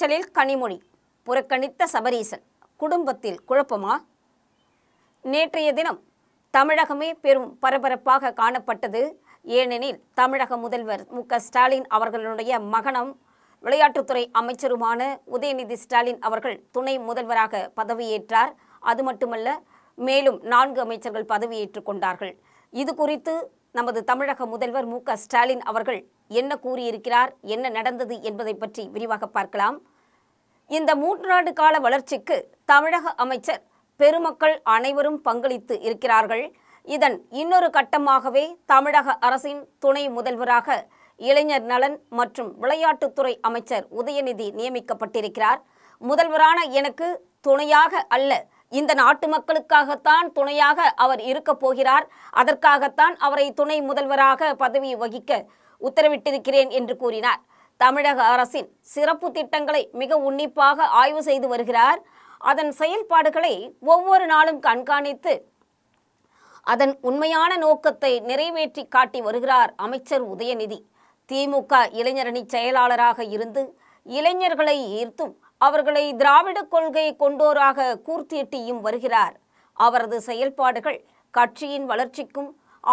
நீச்சலில் கனிமொழி புறக்கணித்த சபரீசன் குடும்பத்தில் குழப்பமா நேற்றைய தினம் தமிழகமே பெரும் பரபரப்பாக காணப்பட்டது ஏனெனில் தமிழக முதல்வர் மு ஸ்டாலின் அவர்களுடைய மகனம் விளையாட்டுத்துறை அமைச்சருமான உதயநிதி ஸ்டாலின் அவர்கள் துணை முதல்வராக பதவியேற்றார் அது மட்டுமல்ல மேலும் நான்கு அமைச்சர்கள் பதவியேற்றுக் கொண்டார்கள் இது குறித்து நமது தமிழக முதல்வர் மு ஸ்டாலின் அவர்கள் என்ன கூறியிருக்கிறார் என்ன நடந்தது என்பதை பற்றி விரிவாக பார்க்கலாம் இந்த மூன்றாண்டு கால வளர்ச்சிக்கு தமிழக அமைச்சர் பெருமக்கள் அனைவரும் பங்களித்து இருக்கிறார்கள் இதன் இன்னொரு கட்டமாகவே தமிழக அரசின் துணை முதல்வராக இளைஞர் நலன் மற்றும் விளையாட்டுத்துறை அமைச்சர் உதயநிதி நியமிக்கப்பட்டிருக்கிறார் முதல்வரான எனக்கு துணையாக அல்ல இந்த நாட்டு மக்களுக்காகத்தான் துணையாக அவர் இருக்கப் போகிறார் அதற்காகத்தான் அவரை துணை முதல்வராக பதவி வகிக்க உத்தரவிட்டிருக்கிறேன் என்று கூறினார் தமிழக அரசின் சிறப்பு திட்டங்களை மிக உன்னிப்பாக ஆய்வு செய்து வருகிறார் அதன் செயல்பாடுகளை ஒவ்வொரு நாளும் கண்காணித்து அதன் உண்மையான நோக்கத்தை நிறைவேற்றி காட்டி வருகிறார் அமைச்சர் உதயநிதி திமுக இளைஞரணி செயலாளராக இருந்து இளைஞர்களை ஈர்த்தும் அவர்களை திராவிட கொள்கை கொண்டோராக கூர்த்தீட்டியும் வருகிறார் அவரது செயல்பாடுகள் கட்சியின் வளர்ச்சிக்கும்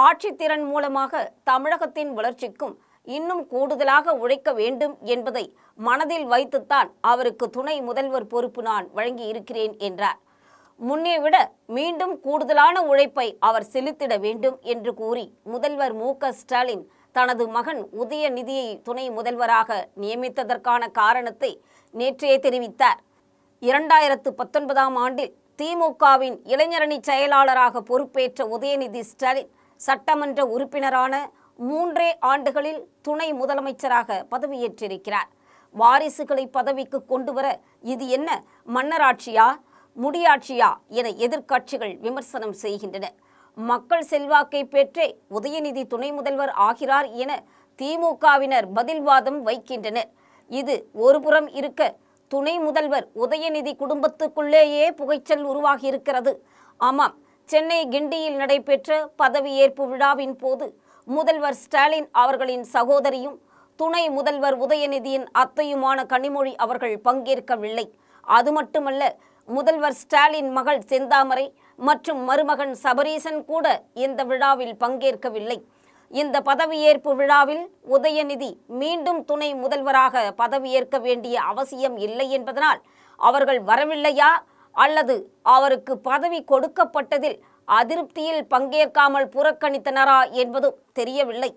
ஆட்சித்திறன் மூலமாக தமிழகத்தின் வளர்ச்சிக்கும் இன்னும் கூடுதலாக உழைக்க வேண்டும் என்பதை மனதில் வைத்துத்தான் அவருக்கு துணை முதல்வர் பொறுப்பு நான் வழங்கியிருக்கிறேன் என்றார் முன்னே விட மீண்டும் கூடுதலான உழைப்பை அவர் செலுத்திட வேண்டும் என்று கூறி முதல்வர் மு ஸ்டாலின் தனது மகன் உதயநிதியை துணை முதல்வராக நியமித்ததற்கான காரணத்தை நேற்றே தெரிவித்தார் இரண்டாயிரத்து பத்தொன்பதாம் ஆண்டில் திமுகவின் இளைஞரணி செயலாளராக பொறுப்பேற்ற உதயநிதி ஸ்டாலின் சட்டமன்ற உறுப்பினரான மூன்றே ஆண்டுகளில் துணை முதலமைச்சராக பதவியேற்றிருக்கிறார் வாரிசுகளை பதவிக்கு கொண்டு வர இது என்ன மன்னராட்சியா முடியாட்சியா என எதிர்க்கட்சிகள் விமர்சனம் செய்கின்றன மக்கள் செல்வாக்கை பெற்றே உதயநிதி துணை முதல்வர் ஆகிறார் என திமுகவினர் பதில்வாதம் வைக்கின்றனர் இது ஒருபுறம் இருக்க துணை முதல்வர் உதயநிதி குடும்பத்துக்குள்ளேயே புகைச்சல் உருவாகியிருக்கிறது ஆமாம் சென்னை கிண்டியில் நடைபெற்ற பதவியேற்பு விழாவின் போது முதல்வர் ஸ்டாலின் அவர்களின் சகோதரியும் துணை முதல்வர் உதயநிதியின் அத்தையுமான கனிமொழி அவர்கள் பங்கேற்கவில்லை அது மட்டுமல்ல முதல்வர் ஸ்டாலின் மகள் செந்தாமரை மற்றும் மருமகன் சபரீசன் கூட இந்த விழாவில் பங்கேற்கவில்லை இந்த பதவியேற்பு விழாவில் உதயநிதி மீண்டும் துணை முதல்வராக பதவியேற்க வேண்டிய அவசியம் இல்லை என்பதனால் அவர்கள் வரவில்லையா அல்லது அவருக்கு பதவி கொடுக்கப்பட்டதில் அதிருப்தியில் பங்கேற்காமல் புறக்கணித்தனரா என்பதும் தெரியவில்லை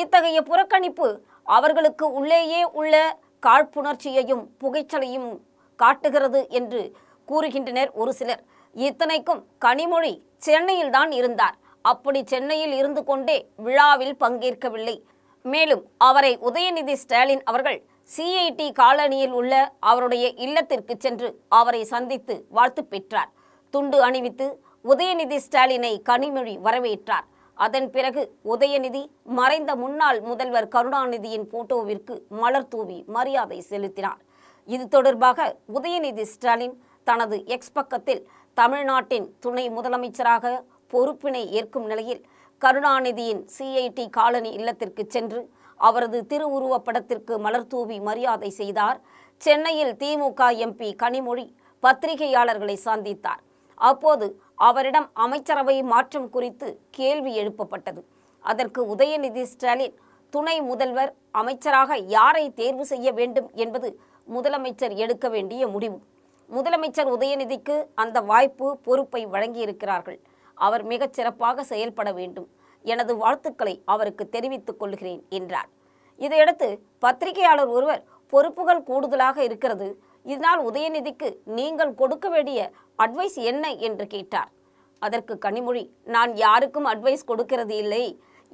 இத்தகைய புறக்கணிப்பு அவர்களுக்கு உள்ளேயே உள்ள காழ்ப்புணர்ச்சியையும் புகைச்சலையும் காட்டுகிறது என்று கூறுகின்றனர் ஒரு சிலர் இத்தனைக்கும் கனிமொழி சென்னையில்தான் இருந்தார் அப்படி சென்னையில் இருந்து கொண்டே விழாவில் பங்கேற்கவில்லை மேலும் அவரை உதயநிதி ஸ்டாலின் அவர்கள் சிஐடி காலனியில் உள்ள அவருடைய இல்லத்திற்கு சென்று அவரை சந்தித்து வாழ்த்து பெற்றார் துண்டு அணிவித்து உதயநிதி ஸ்டாலினை கனிமொழி வரவேற்றார் அதன் பிறகு உதயநிதி மறைந்த முன்னாள் முதல்வர் கருணாநிதியின் போட்டோவிற்கு மலர் தூவி மரியாதை செலுத்தினார் இது தொடர்பாக உதயநிதி ஸ்டாலின் தனது எக்ஸ் பக்கத்தில் தமிழ்நாட்டின் துணை முதலமைச்சராக பொறுப்பினை ஏற்கும் நிலையில் கருணாநிதியின் சிஐடி காலனி இல்லத்திற்கு சென்று அவரது திருவுருவப்படத்திற்கு மலர்தூவி மரியாதை செய்தார் சென்னையில் திமுக எம்பி கனிமொழி பத்திரிகையாளர்களை சந்தித்தார் அப்போது அவரிடம் அமைச்சரவை மாற்றம் குறித்து கேள்வி எழுப்பப்பட்டது அதற்கு உதயநிதி ஸ்டாலின் துணை முதல்வர் அமைச்சராக யாரை தேர்வு செய்ய வேண்டும் என்பது முதலமைச்சர் எடுக்க வேண்டிய முடிவு முதலமைச்சர் உதயநிதிக்கு அந்த வாய்ப்பு பொறுப்பை வழங்கியிருக்கிறார்கள் அவர் மிகச் சிறப்பாக செயல்பட வேண்டும் எனது வாழ்த்துக்களை அவருக்கு தெரிவித்துக் கொள்கிறேன் என்றார் இதையடுத்து பத்திரிகையாளர் ஒருவர் பொறுப்புகள் கூடுதலாக இருக்கிறது இதனால் உதயநிதிக்கு நீங்கள் கொடுக்க வேண்டிய அட்வைஸ் என்ன என்று கேட்டார் அதற்கு கனிமொழி நான் யாருக்கும் அட்வைஸ் கொடுக்கிறது இல்லை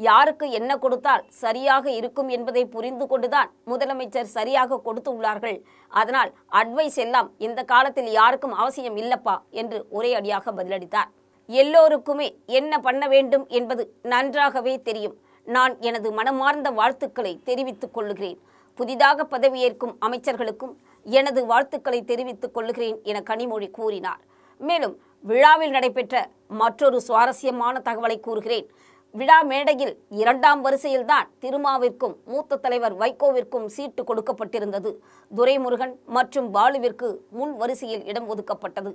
யாருக்கு என்ன கொடுத்தால் சரியாக இருக்கும் என்பதை புரிந்து கொண்டுதான் முதலமைச்சர் சரியாக கொடுத்து உள்ளார்கள் அதனால் அட்வைஸ் எல்லாம் இந்த காலத்தில் யாருக்கும் அவசியம் இல்லப்பா என்று ஒரே அடியாக பதிலளித்தார் எல்லோருக்குமே என்ன பண்ண வேண்டும் என்பது நன்றாகவே தெரியும் நான் எனது மனமார்ந்த வாழ்த்துக்களை தெரிவித்துக் கொள்ளுகிறேன் புதிதாக பதவியேற்கும் அமைச்சர்களுக்கும் எனது வாழ்த்துக்களை தெரிவித்துக் கொள்ளுகிறேன் என கனிமொழி கூறினார் மேலும் விழாவில் நடைபெற்ற மற்றொரு சுவாரஸ்யமான தகவலை கூறுகிறேன் விழா மேடையில் இரண்டாம் வரிசையில்தான் திருமாவிற்கும் மூத்த தலைவர் வைகோவிற்கும் சீட்டு கொடுக்கப்பட்டிருந்தது துரைமுருகன் மற்றும் பாலுவிற்கு முன் வரிசையில் இடம் ஒதுக்கப்பட்டது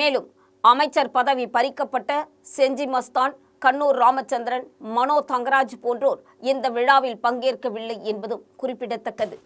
மேலும் அமைச்சர் பதவி பறிக்கப்பட்ட செஞ்சி மஸ்தான் கண்ணூர் ராமச்சந்திரன் மனோ தங்கராஜ் போன்றோர் இந்த விழாவில் பங்கேற்கவில்லை என்பதும் குறிப்பிடத்தக்கது